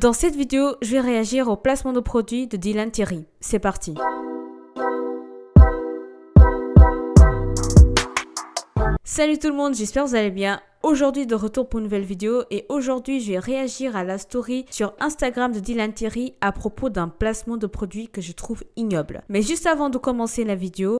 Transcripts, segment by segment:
Dans cette vidéo, je vais réagir au placement de produits de Dylan Thierry. C'est parti Salut tout le monde, j'espère que vous allez bien. Aujourd'hui de retour pour une nouvelle vidéo et aujourd'hui je vais réagir à la story sur Instagram de Dylan Thierry à propos d'un placement de produits que je trouve ignoble. Mais juste avant de commencer la vidéo,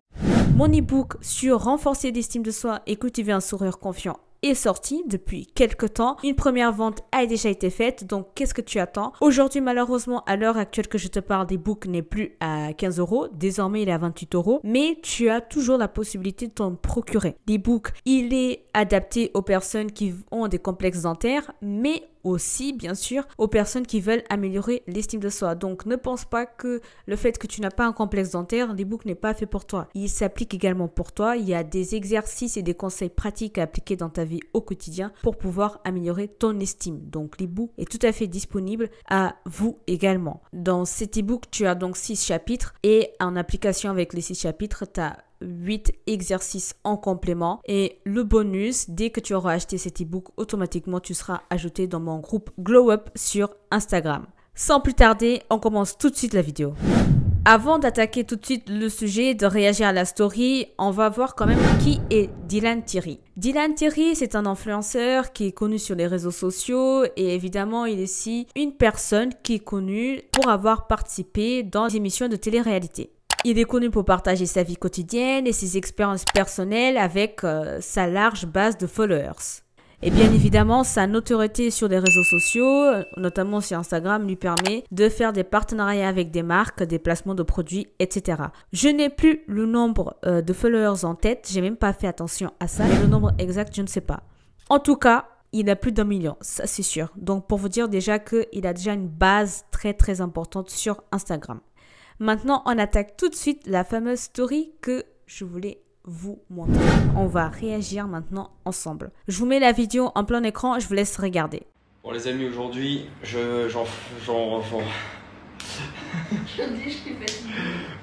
mon ebook sur renforcer l'estime de soi et cultiver un sourire confiant sorti depuis quelques temps. Une première vente a déjà été faite, donc qu'est-ce que tu attends Aujourd'hui, malheureusement, à l'heure actuelle que je te parle, des books n'est plus à 15 euros. Désormais, il est à 28 euros, mais tu as toujours la possibilité de t'en procurer. Des il est adapté aux personnes qui ont des complexes dentaires, mais aussi, bien sûr, aux personnes qui veulent améliorer l'estime de soi. Donc, ne pense pas que le fait que tu n'as pas un complexe dentaire, l'ebook n'est pas fait pour toi. Il s'applique également pour toi. Il y a des exercices et des conseils pratiques à appliquer dans ta vie au quotidien pour pouvoir améliorer ton estime. Donc l'ebook est tout à fait disponible à vous également. Dans cet ebook, tu as donc 6 chapitres et en application avec les 6 chapitres, tu as 8 exercices en complément et le bonus, dès que tu auras acheté cet ebook, automatiquement tu seras ajouté dans mon groupe Glow Up sur Instagram. Sans plus tarder, on commence tout de suite la vidéo. Avant d'attaquer tout de suite le sujet, de réagir à la story, on va voir quand même qui est Dylan Thierry. Dylan Thierry, c'est un influenceur qui est connu sur les réseaux sociaux et évidemment, il est aussi une personne qui est connue pour avoir participé dans des émissions de télé-réalité. Il est connu pour partager sa vie quotidienne et ses expériences personnelles avec euh, sa large base de followers. Et bien évidemment, sa notoriété sur les réseaux sociaux, notamment sur Instagram, lui permet de faire des partenariats avec des marques, des placements de produits, etc. Je n'ai plus le nombre euh, de followers en tête, j'ai même pas fait attention à ça, le nombre exact, je ne sais pas. En tout cas, il a plus d'un million, ça c'est sûr. Donc pour vous dire déjà qu'il a déjà une base très très importante sur Instagram. Maintenant, on attaque tout de suite la fameuse story que je voulais vous montrer. On va réagir maintenant ensemble. Je vous mets la vidéo en plein écran, je vous laisse regarder. Bon les amis, aujourd'hui, je j'en j'en Aujourd'hui, je suis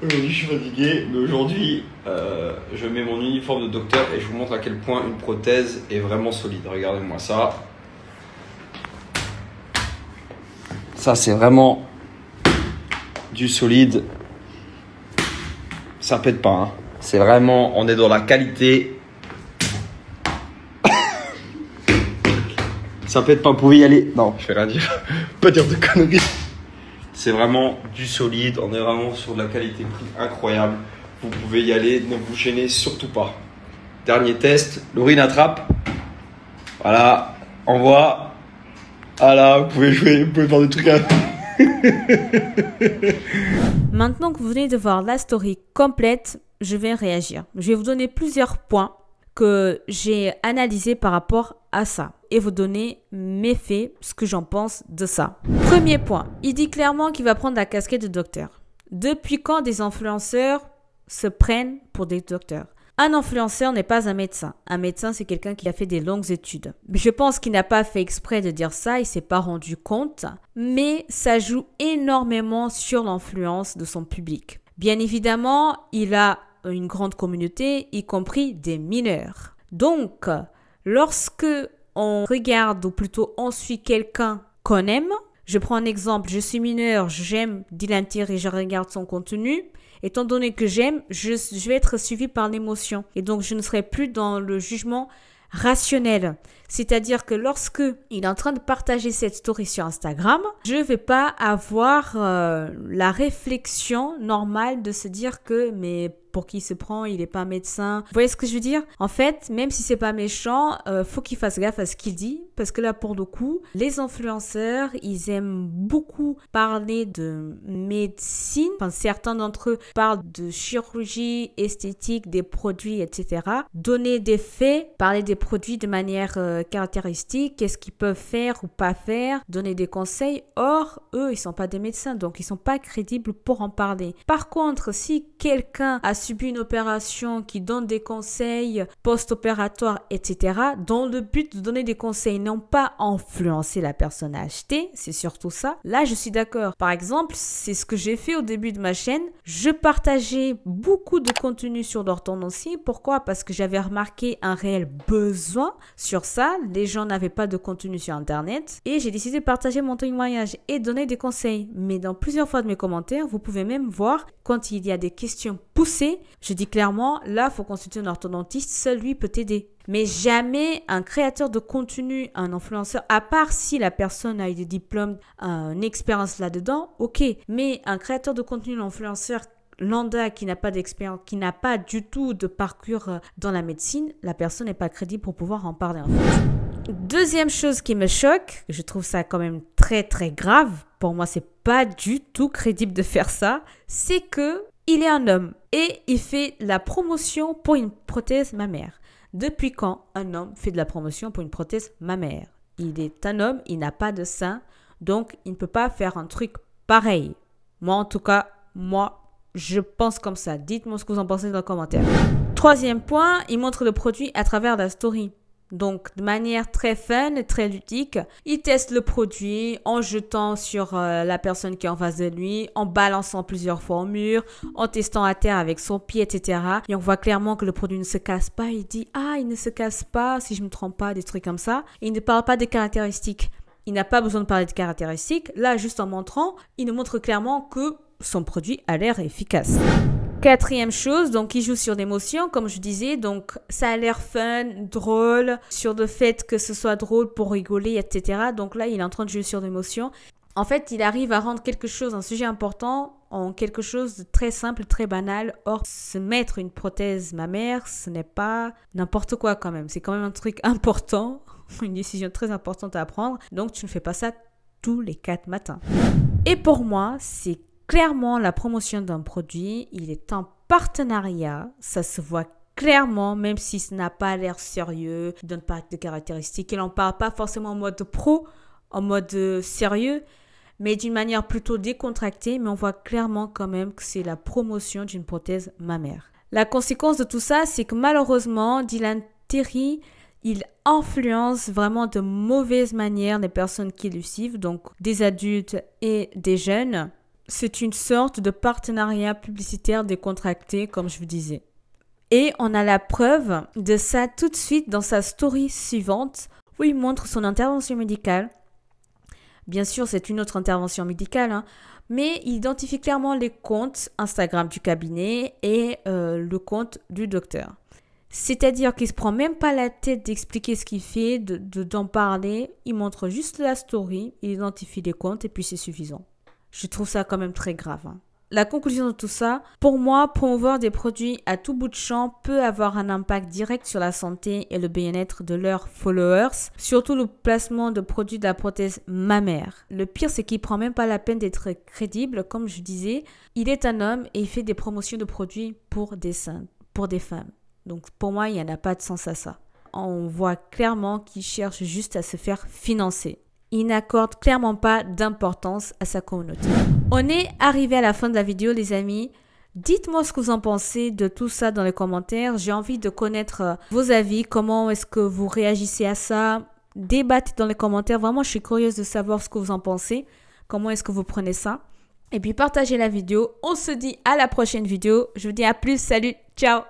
Aujourd'hui, je suis fatigué, mais aujourd'hui, euh, je mets mon uniforme de docteur et je vous montre à quel point une prothèse est vraiment solide. Regardez-moi ça. Ça, c'est vraiment du solide. Ça pète pas, hein. C'est vraiment, on est dans la qualité. Ça peut être pas, vous pouvez y aller. Non, je vais rien dire. pas dire de conneries. C'est vraiment du solide, on est vraiment sur de la qualité prix incroyable. Vous pouvez y aller, ne vous gênez surtout pas. Dernier test, Laurine attrape. Voilà, envoie. Ah là, vous pouvez jouer, vous pouvez faire des trucs à... Maintenant que vous venez de voir la story complète, je vais réagir. Je vais vous donner plusieurs points que j'ai analysés par rapport à ça et vous donner mes faits, ce que j'en pense de ça. Premier point, il dit clairement qu'il va prendre la casquette de docteur. Depuis quand des influenceurs se prennent pour des docteurs un influenceur n'est pas un médecin. Un médecin, c'est quelqu'un qui a fait des longues études. Je pense qu'il n'a pas fait exprès de dire ça, il s'est pas rendu compte, mais ça joue énormément sur l'influence de son public. Bien évidemment, il a une grande communauté, y compris des mineurs. Donc, lorsque on regarde ou plutôt on suit quelqu'un qu'on aime, je prends un exemple, je suis mineur, j'aime Dylan et je regarde son contenu. Étant donné que j'aime, je, je vais être suivi par l'émotion. Et donc, je ne serai plus dans le jugement rationnel. C'est-à-dire que lorsque il est en train de partager cette story sur Instagram, je vais pas avoir euh, la réflexion normale de se dire que mais pour qui il se prend, il n'est pas médecin. Vous voyez ce que je veux dire En fait, même si c'est pas méchant, euh, faut qu'il fasse gaffe à ce qu'il dit parce que là pour le coup, les influenceurs, ils aiment beaucoup parler de médecine. certains d'entre eux parlent de chirurgie esthétique, des produits, etc. Donner des faits, parler des produits de manière euh, caractéristiques, qu'est-ce qu'ils peuvent faire ou pas faire, donner des conseils. Or, eux, ils sont pas des médecins, donc ils sont pas crédibles pour en parler. Par contre, si quelqu'un a subi une opération qui donne des conseils post-opératoires, etc., dans le but de donner des conseils, non pas influencer la personne à acheter, c'est surtout ça. Là, je suis d'accord. Par exemple, c'est ce que j'ai fait au début de ma chaîne. Je partageais beaucoup de contenu sur tendances. Pourquoi Parce que j'avais remarqué un réel besoin sur ça les gens n'avaient pas de contenu sur Internet et j'ai décidé de partager mon témoignage et donner des conseils. Mais dans plusieurs fois de mes commentaires, vous pouvez même voir quand il y a des questions poussées, je dis clairement, là, faut consulter un orthodontiste, seul lui peut t'aider. Mais jamais un créateur de contenu, un influenceur, à part si la personne a eu des diplômes, une expérience là-dedans, ok. Mais un créateur de contenu, l'influenceur lambda qui n'a pas d'expérience, qui n'a pas du tout de parcours euh, dans la médecine, la personne n'est pas crédible pour pouvoir en parler Deuxième chose qui me choque, je trouve ça quand même très très grave, pour moi c'est pas du tout crédible de faire ça, c'est que il est un homme et il fait la promotion pour une prothèse mammaire. Depuis quand un homme fait de la promotion pour une prothèse mammaire Il est un homme, il n'a pas de sein, donc il ne peut pas faire un truc pareil. Moi en tout cas, moi je pense comme ça. Dites-moi ce que vous en pensez dans le commentaire. Troisième point, il montre le produit à travers la story. Donc, de manière très fun et très ludique, il teste le produit en jetant sur euh, la personne qui est en face de lui, en balançant plusieurs fois au mur, en testant à terre avec son pied, etc. Et on voit clairement que le produit ne se casse pas. Il dit Ah, il ne se casse pas, si je ne me trompe pas, des trucs comme ça. il ne parle pas des caractéristiques. Il n'a pas besoin de parler de caractéristiques. Là, juste en montrant, il nous montre clairement que son produit a l'air efficace. Quatrième chose, donc il joue sur l'émotion, comme je disais, donc ça a l'air fun, drôle, sur le fait que ce soit drôle pour rigoler, etc. Donc là, il est en train de jouer sur l'émotion. En fait, il arrive à rendre quelque chose, un sujet important, en quelque chose de très simple, très banal. Or, se mettre une prothèse mammaire, ce n'est pas n'importe quoi quand même. C'est quand même un truc important, une décision très importante à prendre. Donc, tu ne fais pas ça tous les quatre matins. Et pour moi, c'est clairement la promotion d'un produit, il est en partenariat, ça se voit clairement, même si ce n'a pas l'air sérieux, il donne pas de caractéristiques, il n'en parle pas forcément en mode pro, en mode euh, sérieux, mais d'une manière plutôt décontractée, mais on voit clairement quand même que c'est la promotion d'une prothèse mammaire. La conséquence de tout ça, c'est que malheureusement, Dylan Terry, il influence vraiment de mauvaise manière les personnes qui le donc des adultes et des jeunes c'est une sorte de partenariat publicitaire décontracté, comme je vous disais. Et on a la preuve de ça tout de suite dans sa story suivante, où il montre son intervention médicale. Bien sûr, c'est une autre intervention médicale, hein, mais il identifie clairement les comptes Instagram du cabinet et euh, le compte du docteur. C'est-à-dire qu'il se prend même pas la tête d'expliquer ce qu'il fait, de, d'en parler. Il montre juste la story, il identifie les comptes et puis c'est suffisant. Je trouve ça quand même très grave. Hein. La conclusion de tout ça, pour moi, promouvoir des produits à tout bout de champ peut avoir un impact direct sur la santé et le bien-être de leurs followers, surtout le placement de produits de la prothèse mammaire. Le pire, c'est qu'il prend même pas la peine d'être crédible, comme je disais. Il est un homme et il fait des promotions de produits pour des pour des femmes. Donc pour moi, il n'y en a pas de sens à ça. On voit clairement qu'il cherche juste à se faire financer il n'accorde clairement pas d'importance à sa communauté. On est arrivé à la fin de la vidéo les amis. Dites-moi ce que vous en pensez de tout ça dans les commentaires. J'ai envie de connaître euh, vos avis, comment est-ce que vous réagissez à ça. Débattez dans les commentaires. Vraiment, je suis curieuse de savoir ce que vous en pensez. Comment est-ce que vous prenez ça. Et puis partagez la vidéo. On se dit à la prochaine vidéo. Je vous dis à plus. Salut. Ciao.